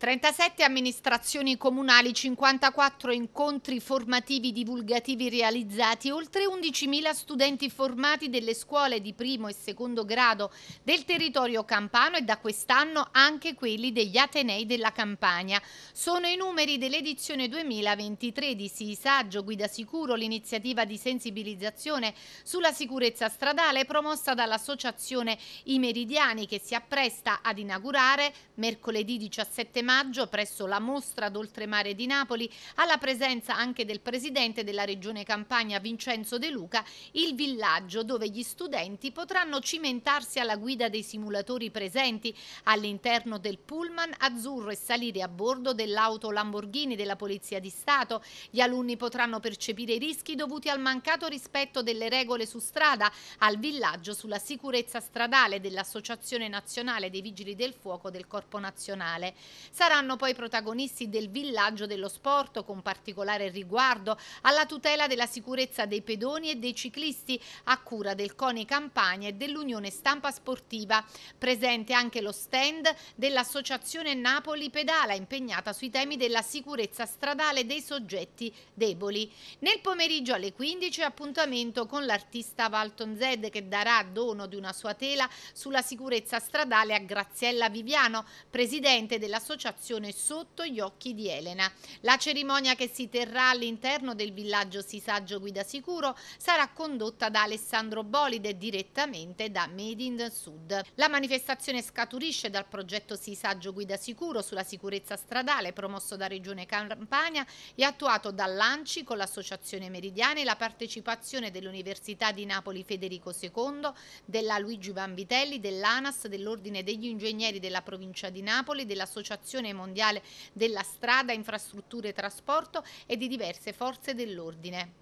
37 amministrazioni comunali, 54 incontri formativi divulgativi realizzati, oltre 11.000 studenti formati delle scuole di primo e secondo grado del territorio campano e da quest'anno anche quelli degli Atenei della Campania. Sono i numeri dell'edizione 2023 di Sisaggio Guida Sicuro, l'iniziativa di sensibilizzazione sulla sicurezza stradale promossa dall'associazione I Meridiani che si appresta ad inaugurare mercoledì 17 maggio maggio presso la Mostra d'Oltremare di Napoli, alla presenza anche del presidente della Regione Campania Vincenzo De Luca, il villaggio dove gli studenti potranno cimentarsi alla guida dei simulatori presenti all'interno del pullman azzurro e salire a bordo dell'auto Lamborghini della Polizia di Stato. Gli alunni potranno percepire i rischi dovuti al mancato rispetto delle regole su strada, al villaggio sulla sicurezza stradale dell'Associazione Nazionale dei Vigili del Fuoco del Corpo Nazionale saranno poi protagonisti del villaggio dello sport con particolare riguardo alla tutela della sicurezza dei pedoni e dei ciclisti a cura del CONI Campania e dell'Unione Stampa Sportiva. Presente anche lo stand dell'Associazione Napoli Pedala impegnata sui temi della sicurezza stradale dei soggetti deboli. Nel pomeriggio alle 15 appuntamento con l'artista Valton Zed che darà dono di una sua tela sulla sicurezza stradale a Graziella Viviano, presidente dell'Associazione associazione Sotto gli Occhi di Elena. La cerimonia che si terrà all'interno del villaggio Sisaggio Guida Sicuro sarà condotta da Alessandro Bolide direttamente da Made in Sud. La manifestazione scaturisce dal progetto Sisaggio Guida Sicuro sulla sicurezza stradale promosso da Regione Campania e attuato dall'ANCI con l'Associazione Meridiana e la partecipazione dell'Università di Napoli Federico II, della Luigi Vanvitelli, dell'ANAS, dell'Ordine degli Ingegneri della provincia di Napoli, dell'Associazione Federazione Mondiale della Strada, Infrastrutture e Trasporto e di diverse forze dell'ordine.